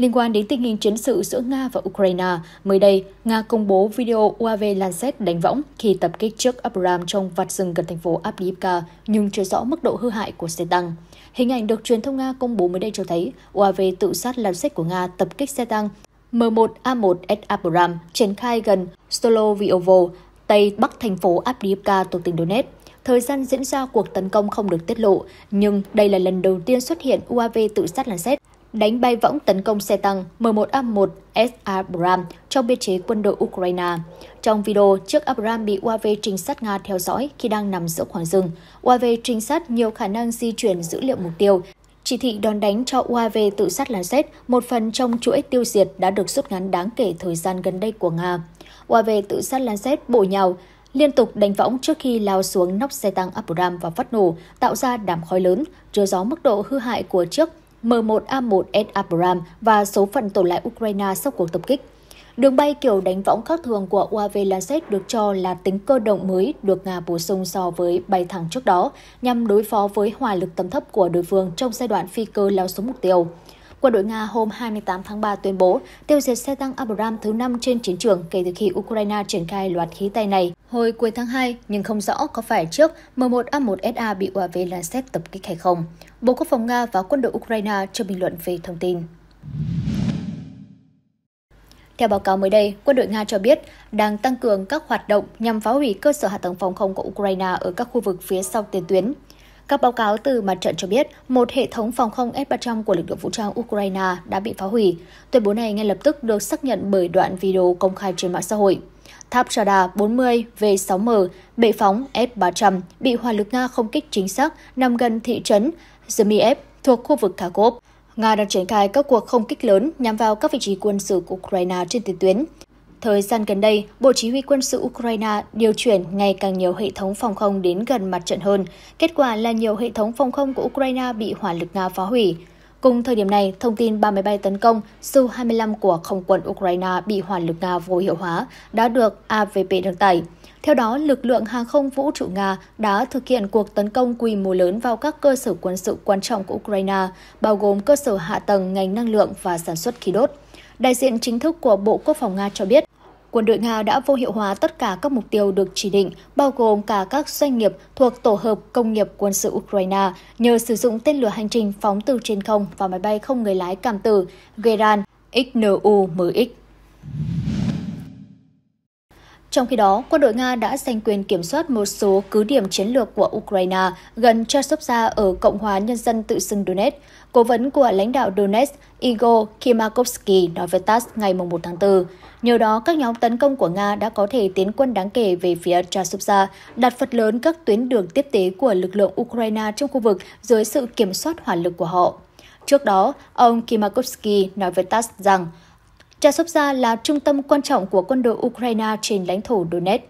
Liên quan đến tình hình chiến sự giữa Nga và Ukraine, mới đây, Nga công bố video UAV Lancet đánh võng khi tập kích trước Abram trong vạt rừng gần thành phố Abdiivka, nhưng chưa rõ mức độ hư hại của xe tăng. Hình ảnh được truyền thông Nga công bố mới đây cho thấy UAV tự sát Lancet của Nga tập kích xe tăng M1A1S Abram triển khai gần Stoloviovo, tây bắc thành phố Abdiivka thuộc tỉnh Donetsk. Thời gian diễn ra cuộc tấn công không được tiết lộ, nhưng đây là lần đầu tiên xuất hiện UAV tự sát Lancet đánh bay võng tấn công xe tăng M1A1 S Abram trong biên chế quân đội Ukraine. Trong video, chiếc Abram bị UAV trinh sát Nga theo dõi khi đang nằm giữa khoảng rừng. UAV trinh sát nhiều khả năng di chuyển dữ liệu mục tiêu. Chỉ thị đòn đánh cho UAV tự sát là Z, một phần trong chuỗi tiêu diệt đã được rút ngắn đáng kể thời gian gần đây của Nga. UAV tự sát là Z bổ nhào, liên tục đánh võng trước khi lao xuống nóc xe tăng Abram và phát nổ, tạo ra đám khói lớn, chứa gió mức độ hư hại của chiếc M1A1S Abram và số phận tổ lại Ukraine sau cuộc tập kích. Đường bay kiểu đánh võng khác thường của UAV Lancet được cho là tính cơ động mới được Nga bổ sung so với bay thẳng trước đó, nhằm đối phó với hỏa lực tầm thấp của đối phương trong giai đoạn phi cơ lao xuống mục tiêu quân đội Nga hôm 28 tháng 3 tuyên bố tiêu diệt xe tăng abram thứ 5 trên chiến trường kể từ khi Ukraine triển khai loạt khí tay này hồi cuối tháng 2, nhưng không rõ có phải trước M1A1SA bị UAV Lancet tập kích hay không. Bộ Quốc phòng Nga và quân đội Ukraine chưa bình luận về thông tin. Theo báo cáo mới đây, quân đội Nga cho biết đang tăng cường các hoạt động nhằm phá hủy cơ sở hạ tầng phòng không của Ukraine ở các khu vực phía sau tiền tuyến. Các báo cáo từ mặt trận cho biết một hệ thống phòng không S-300 của lực lượng vũ trang Ukraine đã bị phá hủy. Tuyên bố này ngay lập tức được xác nhận bởi đoạn video công khai trên mạng xã hội. Tháp Chada 40 V6M bệ phóng F-300 bị hỏa lực Nga không kích chính xác nằm gần thị trấn Zemiev thuộc khu vực Kharkov. Nga đang triển khai các cuộc không kích lớn nhằm vào các vị trí quân sự của Ukraine trên tiền tuyến. Thời gian gần đây, Bộ Chỉ huy quân sự Ukraine điều chuyển ngày càng nhiều hệ thống phòng không đến gần mặt trận hơn. Kết quả là nhiều hệ thống phòng không của Ukraine bị hỏa lực Nga phá hủy. Cùng thời điểm này, thông tin 3 máy bay tấn công Su-25 của không quân Ukraine bị hỏa lực Nga vô hiệu hóa đã được AVP đăng tải. Theo đó, lực lượng hàng không vũ trụ Nga đã thực hiện cuộc tấn công quy mô lớn vào các cơ sở quân sự quan trọng của Ukraine, bao gồm cơ sở hạ tầng ngành năng lượng và sản xuất khí đốt. Đại diện chính thức của Bộ Quốc phòng Nga cho biết, quân đội Nga đã vô hiệu hóa tất cả các mục tiêu được chỉ định, bao gồm cả các doanh nghiệp thuộc tổ hợp công nghiệp quân sự Ukraine nhờ sử dụng tên lửa hành trình phóng từ trên không và máy bay không người lái cảm tử Geran XNU-MX. Trong khi đó, quân đội Nga đã giành quyền kiểm soát một số cứ điểm chiến lược của Ukraine gần Chasovia ở Cộng hòa Nhân dân tự xưng Donetsk. Cố vấn của lãnh đạo Donetsk Igor Kimakovsky nói với TASS ngày 1 tháng 4. Nhờ đó, các nhóm tấn công của Nga đã có thể tiến quân đáng kể về phía Chasovia, đặt phật lớn các tuyến đường tiếp tế của lực lượng Ukraine trong khu vực dưới sự kiểm soát hỏa lực của họ. Trước đó, ông Kimakovsky nói với TASS rằng Chasovka là trung tâm quan trọng của quân đội Ukraine trên lãnh thổ Donetsk.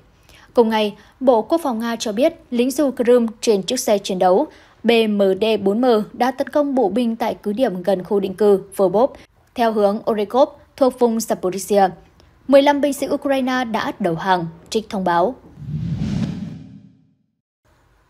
Cùng ngày, Bộ Quốc phòng Nga cho biết lính dù Crimea trên chiếc xe chiến đấu BMD-4M đã tấn công bộ binh tại cứ điểm gần khu định cư Verbov theo hướng Orekhov, thuộc vùng Zaporizhia. 15 binh sĩ Ukraine đã đầu hàng, trích thông báo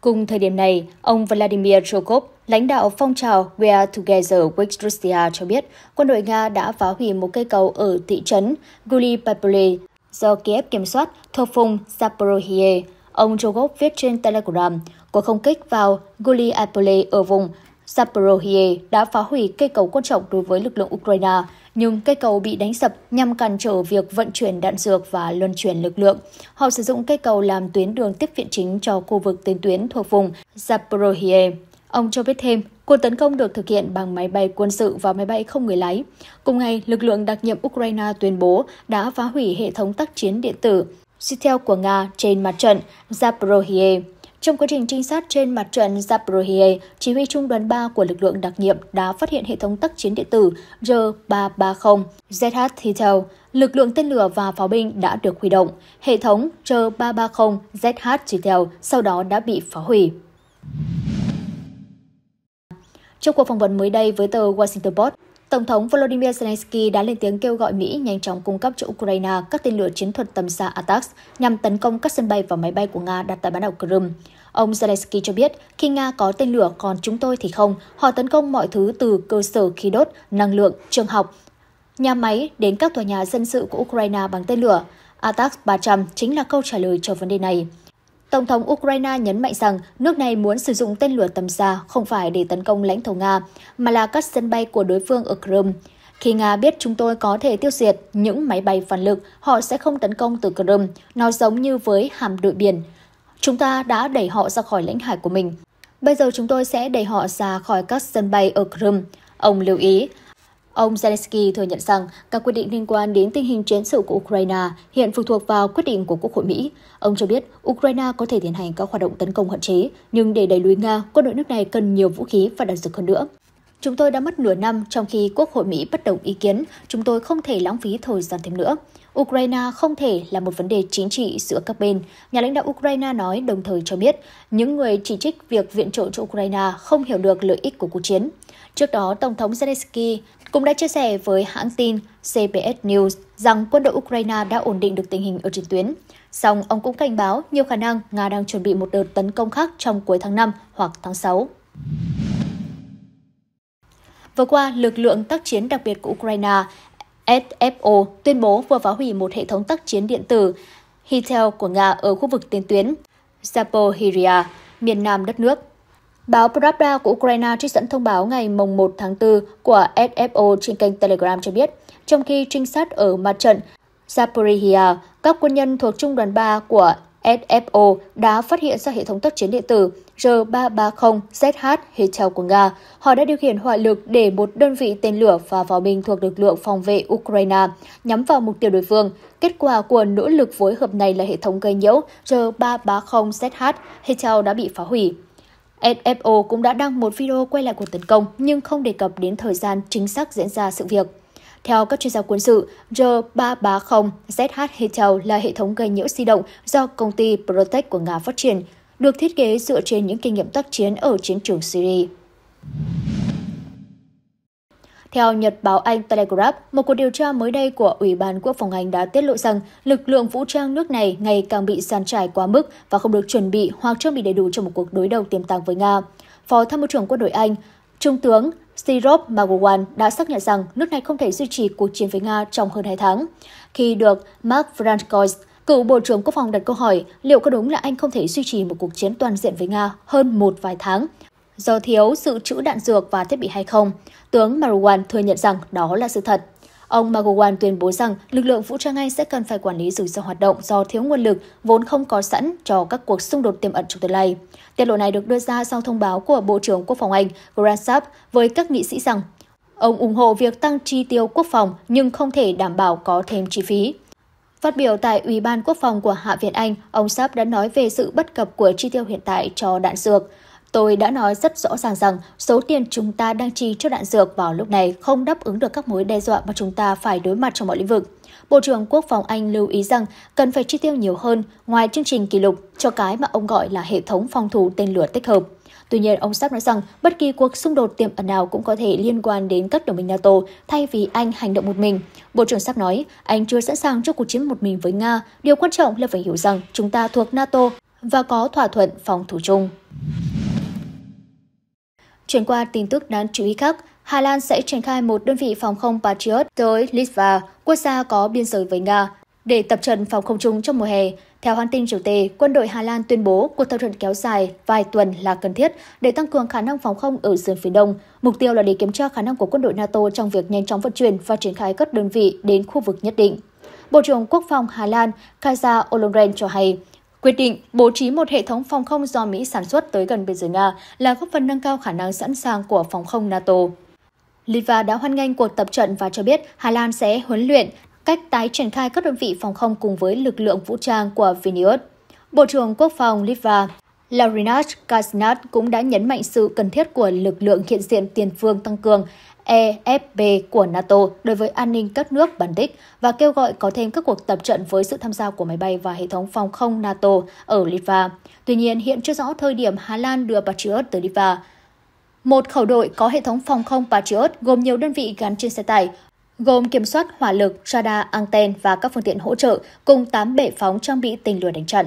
Cùng thời điểm này, ông Vladimir Chokov, lãnh đạo phong trào We Are Together with Russia cho biết quân đội Nga đã phá hủy một cây cầu ở thị trấn Gulipapole do Kiev kiểm soát thuộc vùng Zaporozhye. Ông Chokov viết trên Telegram, cuộc không kích vào Gulipapole ở vùng Zaporozhye đã phá hủy cây cầu quan trọng đối với lực lượng Ukraine, nhưng cây cầu bị đánh sập nhằm cản trở việc vận chuyển đạn dược và luân chuyển lực lượng. Họ sử dụng cây cầu làm tuyến đường tiếp viện chính cho khu vực tiền tuyến thuộc vùng Zaporozhye. Ông cho biết thêm, cuộc tấn công được thực hiện bằng máy bay quân sự và máy bay không người lái. Cùng ngày, lực lượng đặc nhiệm Ukraine tuyên bố đã phá hủy hệ thống tác chiến điện tử Sitel của Nga trên mặt trận Zaporozhye. Trong quá trình trinh sát trên mặt trận Zaporizhia, chỉ huy trung đoàn 3 của lực lượng đặc nhiệm đã phát hiện hệ thống tác chiến điện tử R330 ZH Titel. Lực lượng tên lửa và pháo binh đã được huy động. Hệ thống R330 ZH Titel sau đó đã bị phá hủy. Trong cuộc phỏng vấn mới đây với tờ Washington Post, Tổng thống Volodymyr Zelensky đã lên tiếng kêu gọi Mỹ nhanh chóng cung cấp cho Ukraine các tên lửa chiến thuật tầm xa ATAX nhằm tấn công các sân bay và máy bay của Nga đặt tại bán đảo Crimea. Ông Zelensky cho biết, khi Nga có tên lửa còn chúng tôi thì không, họ tấn công mọi thứ từ cơ sở khí đốt, năng lượng, trường học, nhà máy đến các tòa nhà dân sự của Ukraine bằng tên lửa. ATAX 300 chính là câu trả lời cho vấn đề này. Tổng thống Ukraine nhấn mạnh rằng nước này muốn sử dụng tên lửa tầm xa không phải để tấn công lãnh thổ Nga, mà là các sân bay của đối phương ở Crimea. Khi Nga biết chúng tôi có thể tiêu diệt những máy bay phản lực, họ sẽ không tấn công từ Crimea, nó giống như với hàm đội biển. Chúng ta đã đẩy họ ra khỏi lãnh hải của mình. Bây giờ chúng tôi sẽ đẩy họ ra khỏi các sân bay ở Crimea. Ông lưu ý, Ông Zelensky thừa nhận rằng các quyết định liên quan đến tình hình chiến sự của Ukraine hiện phụ thuộc vào quyết định của Quốc hội Mỹ. Ông cho biết Ukraine có thể tiến hành các hoạt động tấn công hạn chế, nhưng để đẩy lùi Nga, quân đội nước này cần nhiều vũ khí và đạn dược hơn nữa. Chúng tôi đã mất nửa năm trong khi Quốc hội Mỹ bất đồng ý kiến, chúng tôi không thể lãng phí thời gian thêm nữa. Ukraine không thể là một vấn đề chính trị giữa các bên, nhà lãnh đạo Ukraine nói đồng thời cho biết những người chỉ trích việc viện trợ cho Ukraine không hiểu được lợi ích của cuộc chiến. Trước đó, Tổng thống Zelensky cũng đã chia sẻ với hãng tin CBS News rằng quân đội Ukraine đã ổn định được tình hình ở trên tuyến. Song ông cũng cảnh báo nhiều khả năng Nga đang chuẩn bị một đợt tấn công khác trong cuối tháng 5 hoặc tháng 6. Vừa qua, lực lượng tác chiến đặc biệt của Ukraine SFO tuyên bố vừa phá hủy một hệ thống tác chiến điện tử Hitel của Nga ở khu vực tiền tuyến Zaporizhia, miền nam đất nước. Báo Pravda của Ukraine trích dẫn thông báo ngày 1 tháng 4 của SFO trên kênh Telegram cho biết, trong khi trinh sát ở mặt trận Zaporizhia, các quân nhân thuộc Trung đoàn 3 của SFO đã phát hiện ra hệ thống tác chiến điện tử R330ZH Hechel của Nga. Họ đã điều khiển hỏa lực để một đơn vị tên lửa và pháo binh thuộc lực lượng phòng vệ Ukraine nhắm vào mục tiêu đối phương. Kết quả của nỗ lực phối hợp này là hệ thống gây nhiễu R330ZH Hechel đã bị phá hủy. SFO cũng đã đăng một video quay lại cuộc tấn công nhưng không đề cập đến thời gian chính xác diễn ra sự việc. Theo các chuyên gia quân sự, R330ZH Hetel là hệ thống gây nhiễu di động do công ty Protect của Nga phát triển, được thiết kế dựa trên những kinh nghiệm tác chiến ở chiến trường Syria. Theo Nhật báo Anh Telegraph, một cuộc điều tra mới đây của Ủy ban Quốc phòng Anh đã tiết lộ rằng lực lượng vũ trang nước này ngày càng bị sàn trải quá mức và không được chuẩn bị hoặc trang bị đầy đủ cho một cuộc đối đầu tiềm tàng với Nga. Phó Tham mưu trưởng quân đội Anh, Trung tướng Sirop Magowan đã xác nhận rằng nước này không thể duy trì cuộc chiến với Nga trong hơn 2 tháng. Khi được Mark Francois, cựu Bộ trưởng Quốc phòng đặt câu hỏi liệu có đúng là Anh không thể duy trì một cuộc chiến toàn diện với Nga hơn một vài tháng do thiếu sự trữ đạn dược và thiết bị hay không, tướng Marwan thừa nhận rằng đó là sự thật. Ông Marwan tuyên bố rằng lực lượng vũ trang Anh sẽ cần phải quản lý rủi ro hoạt động do thiếu nguồn lực vốn không có sẵn cho các cuộc xung đột tiềm ẩn trong tương lai. Tiết lộ này được đưa ra sau thông báo của Bộ trưởng Quốc phòng Anh Grant Sapp với các nghị sĩ rằng ông ủng hộ việc tăng chi tiêu quốc phòng nhưng không thể đảm bảo có thêm chi phí. Phát biểu tại Ủy ban Quốc phòng của Hạ viện Anh, ông Saab đã nói về sự bất cập của chi tiêu hiện tại cho đạn dược. Tôi đã nói rất rõ ràng rằng số tiền chúng ta đang chi cho đạn dược vào lúc này không đáp ứng được các mối đe dọa mà chúng ta phải đối mặt trong mọi lĩnh vực. Bộ trưởng Quốc phòng Anh lưu ý rằng cần phải chi tiêu nhiều hơn ngoài chương trình kỷ lục cho cái mà ông gọi là hệ thống phòng thủ tên lửa tích hợp. Tuy nhiên, ông sắp nói rằng bất kỳ cuộc xung đột tiềm ẩn nào cũng có thể liên quan đến các đồng minh NATO thay vì Anh hành động một mình. Bộ trưởng sắp nói, Anh chưa sẵn sàng cho cuộc chiến một mình với Nga. Điều quan trọng là phải hiểu rằng chúng ta thuộc NATO và có thỏa thuận phòng thủ chung. Chuyển qua tin tức đáng chú ý khác, Hà Lan sẽ triển khai một đơn vị phòng không Patriot tới Litva, quốc gia có biên giới với Nga, để tập trận phòng không chung trong mùa hè. Theo hãng tin Triều Tề, quân đội Hà Lan tuyên bố cuộc tập trận kéo dài vài tuần là cần thiết để tăng cường khả năng phòng không ở sườn phía đông. Mục tiêu là để kiểm tra khả năng của quân đội NATO trong việc nhanh chóng vận chuyển và triển khai các đơn vị đến khu vực nhất định. Bộ trưởng Quốc phòng Hà Lan Kaiser Olongren cho hay, Quyết định bố trí một hệ thống phòng không do Mỹ sản xuất tới gần biên giới Nga là góp phần nâng cao khả năng sẵn sàng của phòng không NATO. Litva đã hoan nghênh cuộc tập trận và cho biết Hà Lan sẽ huấn luyện cách tái triển khai các đơn vị phòng không cùng với lực lượng vũ trang của Vilnius. Bộ trưởng Quốc phòng Litva Laurinat Kasnat cũng đã nhấn mạnh sự cần thiết của lực lượng hiện diện tiền phương tăng cường EFP của NATO đối với an ninh các nước Baltic và kêu gọi có thêm các cuộc tập trận với sự tham gia của máy bay và hệ thống phòng không NATO ở Litva. Tuy nhiên, hiện chưa rõ thời điểm Hà Lan đưa Patriot tới Litva. Một khẩu đội có hệ thống phòng không Patriot gồm nhiều đơn vị gắn trên xe tải, gồm kiểm soát hỏa lực, radar, anten và các phương tiện hỗ trợ cùng 8 bệ phóng trang bị tên lửa đánh trận.